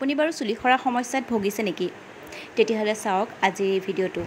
আপুনি বাৰু চুলি সৰা সমস্যাত ভুগিছে নেকি তেতিয়াহ'লে চাওক আজি এই ভিডিঅ'টো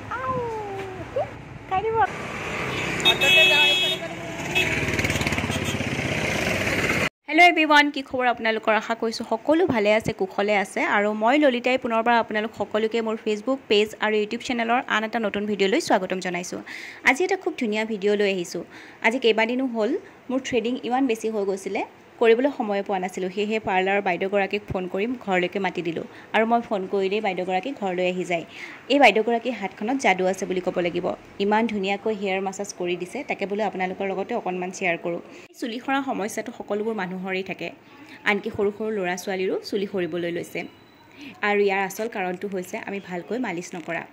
হেল্ল' এভিৱান কি খবৰ আপোনালোকৰ আশা কৰিছোঁ সকলো ভালে আছে কুশলে আছে আৰু মই ললিতাই পুনৰবাৰ আপোনালোক সকলোকে মোৰ ফেচবুক পেজ আৰু ইউটিউব চেনেলৰ আন এটা নতুন ভিডিঅ'লৈ স্বাগতম জনাইছোঁ আজি এটা খুব ধুনীয়া ভিডিঅ' লৈ আহিছোঁ আজি কেইবাদিনো হ'ল মোৰ থ্ৰেডিং ইমান বেছি হৈ গৈছিলে কৰিবলৈ সময় পোৱা নাছিলোঁ সেয়েহে পাৰ্লাৰৰ বাইদেউগৰাকীক ফোন কৰি ঘৰলৈকে মাতি দিলোঁ আৰু মই ফোন কৰিলেই বাইদেউগৰাকী ঘৰলৈ আহি যায় এই বাইদেউগৰাকীৰ হাতখনত যাদু আছে বুলি ক'ব লাগিব ইমান ধুনীয়াকৈ হেয়াৰ মাছাজ কৰি দিছে তাকে বোলো আপোনালোকৰ লগতে অকণমান শ্বেয়াৰ কৰোঁ চুলি সৰা সমস্যাটো সকলোবোৰ মানুহৰেই থাকে আনকি সৰু সৰু ল'ৰা ছোৱালীৰো চুলি সৰিবলৈ লৈছে আৰু ইয়াৰ আচল কাৰণটো হৈছে আমি ভালকৈ মালিচ নকৰা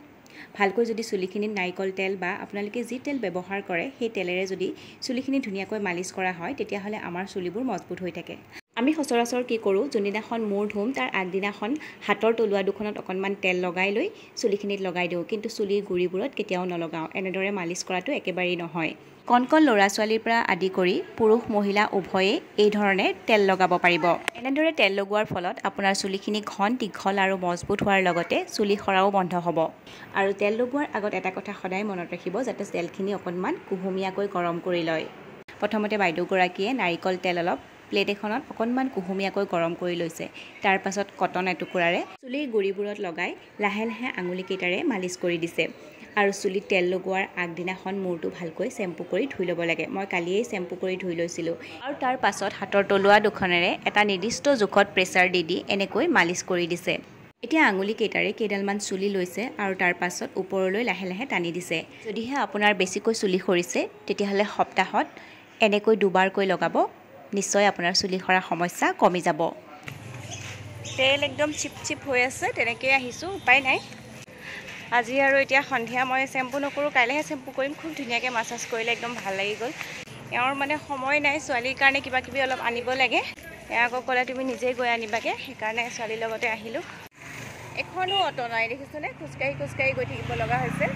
ভালকৈ যদি চুলিখিনিত নাৰিকল তেল বা আপোনালোকে যি তেল ব্যৱহাৰ কৰে সেই তেলেৰে যদি চুলিখিনি ধুনীয়াকৈ মালিচ কৰা হয় তেতিয়াহ'লে আমাৰ চুলিবোৰ মজবুত হৈ থাকে আমি সচৰাচৰ কি কৰোঁ যোনদিনাখন মূৰ ধুম তাৰ আগদিনাখন হাতৰ তলুৱা দুখনত অকণমান তেল লগাই লৈ চুলিখিনিত লগাই দিওঁ কিন্তু চুলিৰ গুৰিবোৰত কেতিয়াও নলগাওঁ এনেদৰে মালিচ কৰাটো একেবাৰেই নহয় কণ কণ ল'ৰা ছোৱালীৰ পৰা আদি কৰি পুৰুষ মহিলা উভয়ে এইধৰণে তেল লগাব পাৰিব এনেদৰে তেল লগোৱাৰ ফলত আপোনাৰ চুলিখিনি ঘন দীঘল আৰু মজবুত হোৱাৰ লগতে চুলি সৰাও বন্ধ হ'ব আৰু তেল লগোৱাৰ আগত এটা কথা সদায় মনত ৰাখিব যাতে তেলখিনি অকণমান কুহুমীয়াকৈ গৰম কৰি লয় প্ৰথমতে বাইদেউগৰাকীয়ে নাৰিকল তেল অলপ প্লেট এখনত অকণমান কুহুমীয়াকৈ গৰম কৰি লৈছে তাৰপাছত কটন এটুকুৰাৰে চুলিৰ গুৰিবোৰত লগাই লাহে লাহে আঙুলিকেইটাৰে মালিচ কৰি দিছে আৰু চুলিত তেল লগোৱাৰ আগদিনাখন মূৰটো ভালকৈ চেম্পু কৰি ধুই ল'ব লাগে মই কালিয়েই চেম্পু কৰি ধুই লৈছিলোঁ আৰু তাৰ পাছত হাতৰ তলুৱা দুখনেৰে এটা নিৰ্দিষ্ট জোখত প্ৰেছাৰ দি দি এনেকৈ মালিচ কৰি দিছে এতিয়া আঙুলিকেইটাৰে কেইডালমান চুলি লৈছে আৰু তাৰ পাছত ওপৰলৈ লাহে লাহে টানি দিছে যদিহে আপোনাৰ বেছিকৈ চুলি সৰিছে তেতিয়াহ'লে সপ্তাহত এনেকৈ দুবাৰকৈ লগাব নিশ্চয় আপোনাৰ চুলি সৰা সমস্যা কমি যাব তেল একদম চিপ চিপ হৈ আছে তেনেকৈ আহিছোঁ উপায় নাই আজি আৰু এতিয়া সন্ধিয়া মই চেম্পু নকৰোঁ কাইলৈহে চেম্পু কৰিম খুব ধুনীয়াকৈ মাছাজ কৰিলে একদম ভাল লাগি গ'ল এওঁৰ মানে সময় নাই ছোৱালীৰ কাৰণে কিবা কিবি অলপ আনিব লাগে এওঁ আকৌ ক'লে তুমি নিজেই গৈ আনিবাগৈ সেইকাৰণে ছোৱালীৰ লগতে আহিলোঁ এখনো অ'টো নাই দেখিছোঁনে খোজকাঢ়ি খোজকাঢ়ি গৈ থাকিব লগা হৈছে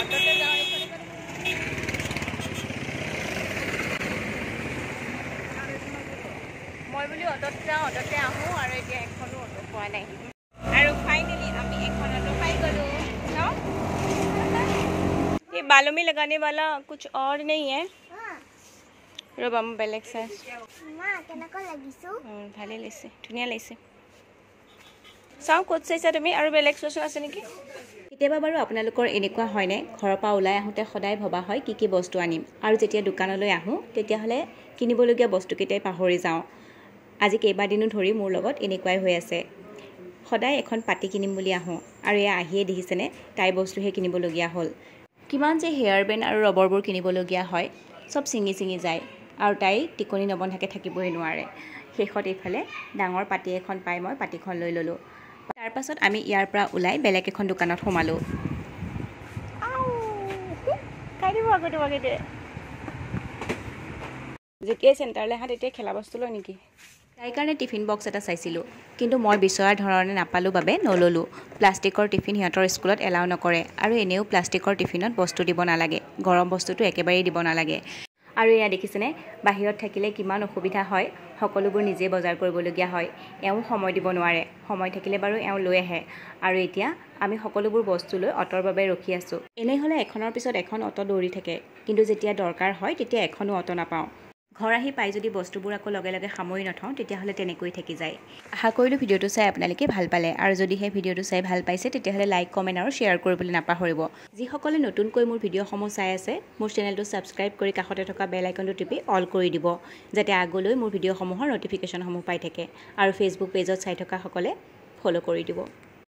অ'টোতে যাওঁ মই বুলি অটোত যাওঁ অটোতে আহোঁ আৰু এতিয়া এখনো অটো পোৱা নাই আৰু ফাইনেলি আমি এখন অটো পাই গ'লো চাওঁ এই বালুমি লগানি বালা কুছ অৰ নাই হে ৰবা মই বেলেগ চাই ভালেই লাগিছে ধুনীয়া লাগিছে চাওঁ ক'ত চাইছা তুমি আৰু বেলেগ চোৱাচোন কেতিয়াবা আপোনালোকৰ ঘৰৰ পৰা ওলাই আহোঁতে সদায় ভবা হয় কি কি বস্তু আনিম আৰু যেতিয়া কিনিবলগীয়া বস্তুকেইটাই যাওঁ আজি কেইবাদিনো ধৰি মোৰ লগত এনেকুৱাই হৈ আছে সদায় এখন পাতি কিনিম বুলি আহোঁ আৰু এয়া আহিয়ে দেখিছেনে তাই বস্তুহে কিনিবলগীয়া হ'ল কিমান যে হেয়াৰ বেণ্ড আৰু ৰবৰবোৰ কিনিবলগীয়া হয় চব ছিঙি ছিঙি যায় আৰু তাই টিকনি নবন্ধাকৈ থাকিবই নোৱাৰে শেষত এইফালে ডাঙৰ পাতি এখন পাই মই পাতিখন লৈ ল'লোঁ তাৰপাছত আমি ইয়াৰ পৰা ওলাই বেলেগ এখন দোকানত সোমালোঁ যেতিয়াই চেণ্টাৰলৈ আহা তেতিয়াই খেলা বস্তু লয় নেকি তাইৰ কাৰণে টিফিন বক্স এটা চাইছিলোঁ কিন্তু মই বিচৰা ধৰণে নাপালোঁ বাবে নললোঁ প্লাষ্টিকৰ টিফিন সিহঁতৰ স্কুলত এলাউ নকৰে আৰু এনেও প্লাষ্টিকৰ টিফিনত বস্তু দিব নালাগে গৰম বস্তুটো একেবাৰেই দিব নালাগে আৰু এয়া দেখিছেনে বাহিৰত থাকিলে কিমান অসুবিধা হয় সকলোবোৰ নিজে বজাৰ কৰিবলগীয়া হয় এওঁ সময় দিব নোৱাৰে সময় থাকিলে বাৰু এওঁ লৈ আহে আৰু এতিয়া আমি সকলোবোৰ বস্তু লৈ অটোৰ বাবে ৰখি আছোঁ এনে হ'লে এখনৰ পিছত এখন অট' দৌৰি থাকে কিন্তু যেতিয়া দৰকাৰ হয় তেতিয়া এখনো অট' নাপাওঁ ঘৰ আহি পাই যদি বস্তুবোৰ আকৌ লগে লগে সামৰি নথওঁ তেতিয়াহ'লে তেনেকৈ থাকি যায় আশা কৰিলোঁ ভিডিঅ'টো চাই আপোনালোকে ভাল পালে আৰু যদিহে ভিডিঅ'টো চাই ভাল পাইছে তেতিয়াহ'লে লাইক কমেণ্ট আৰু শ্বেয়াৰ কৰিবলৈ নাপাহৰিব যিসকলে নতুনকৈ মোৰ ভিডিঅ'সমূহ চাই আছে মোৰ চেনেলটো ছাবস্ক্ৰাইব কৰি কাষতে থকা বেল আইকনটো টিপি অল কৰি দিব যাতে আগলৈ মোৰ ভিডিঅ'সমূহৰ নটিফিকেশ্যনসমূহ পাই থাকে আৰু ফেচবুক পেজত চাই থকাসকলে ফ'ল' কৰি দিব